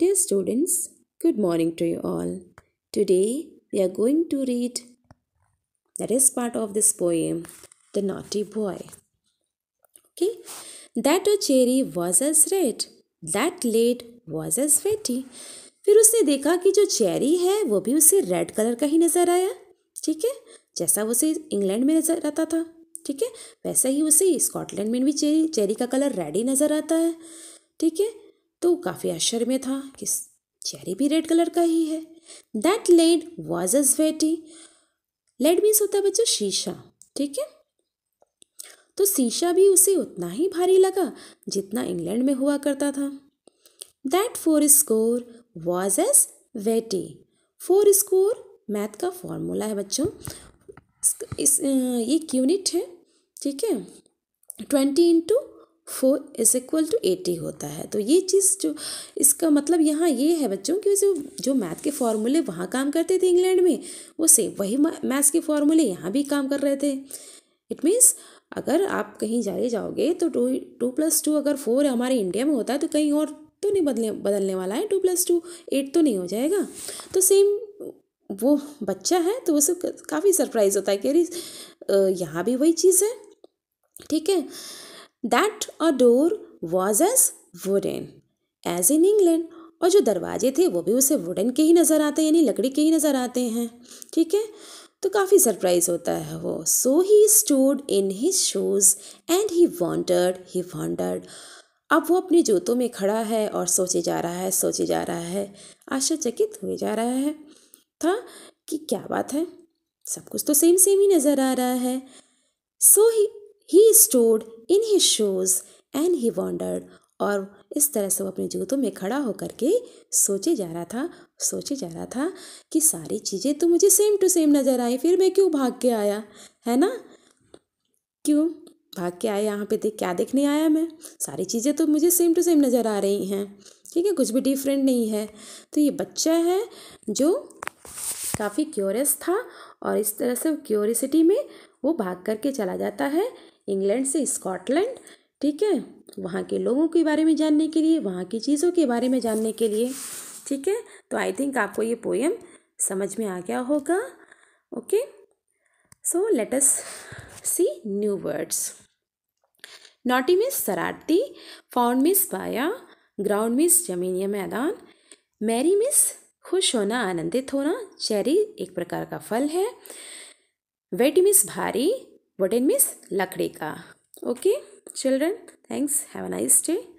Dear students, good morning to you all. Today we are going to read that is part of this poem, The Naughty Boy. Okay, that a cherry was as red, that late was as fatty. फिर उसने देखा कि जो cherry है वो भी उसे red colour का ही नज़र आया ठीक है जैसा उसे इंग्लैंड में नज़र आता था ठीक है वैसा ही उसे स्कॉटलैंड में भी चेरी चेरी का कलर रेड ही नज़र आता है ठीक है तो काफ़ी आश्चर्य में था कि चेरी भी रेड कलर का ही है that lead was as weighty lead means होता है बच्चों शीशा ठीक है तो शीशा भी उसे उतना ही भारी लगा जितना इंग्लैंड में हुआ करता था that four score was as weighty four score math का फॉर्मूला है बच्चों इस ये यूनिट है ठीक है twenty into four is equal to eighty होता है तो ये चीज़ जो इसका मतलब यहाँ ये है बच्चों की जो जो मैथ के फार्मूले वहाँ काम करते थे इंग्लैंड में वो सेम वही मैथ्स के फार्मूले यहाँ भी काम कर रहे थे इट मीन्स अगर आप कहीं जाए जाओगे तो टू टू प्लस टू अगर फोर हमारे इंडिया में होता है तो कहीं और तो नहीं बदले बदलने वाला है टू प्लस टू एट तो नहीं हो जाएगा तो सेम वो बच्चा है तो उसे काफ़ी सरप्राइज़ होता है कि अरे यहाँ भी वही चीज़ है ठीक है that a door was as wooden as in England और जो दरवाजे थे वो भी उसे वुडन के ही नज़र आते हैं यानी लकड़ी के ही नज़र आते हैं ठीक है तो काफ़ी सरप्राइज होता है वो so he stored in his shoes and he wondered he wondered अब वो अपने जूतों में खड़ा है और सोचे जा रहा है सोचे जा रहा है आश्चर्यचकित हुए जा रहा है था कि क्या बात है सब कुछ तो सेम सेम ही नज़र आ रहा है so he he stored in he shoes and he wondered और इस तरह से वो अपने जूतों में खड़ा होकर के सोचे जा रहा था सोचे जा रहा था कि सारी चीज़ें तो मुझे सेम टू सेम नज़र आई फिर मैं क्यों भाग के आया है ना क्यों भाग के आया यहाँ पे देख क्या देखने आया मैं सारी चीज़ें तो मुझे सेम टू सेम नज़र आ रही हैं ठीक है कुछ भी डिफरेंट नहीं है तो ये बच्चा है जो काफ़ी क्योरियस था और इस तरह से क्योरिसिटी में वो भाग करके चला जाता है इंग्लैंड से स्कॉटलैंड ठीक है वहाँ के लोगों के बारे में जानने के लिए वहाँ की चीज़ों के बारे में जानने के लिए ठीक है तो आई थिंक आपको ये पोएम समझ में आ गया होगा okay so let us see new words naughty miss शरारती फाउंड मिस पाया ग्राउंड मिस जमीनी मैदान मैरी मिस खुश होना आनंदित होना चेरी एक प्रकार का फल है वेट मिस भारी इन मिस लकड़ी का okay children thanks have a nice day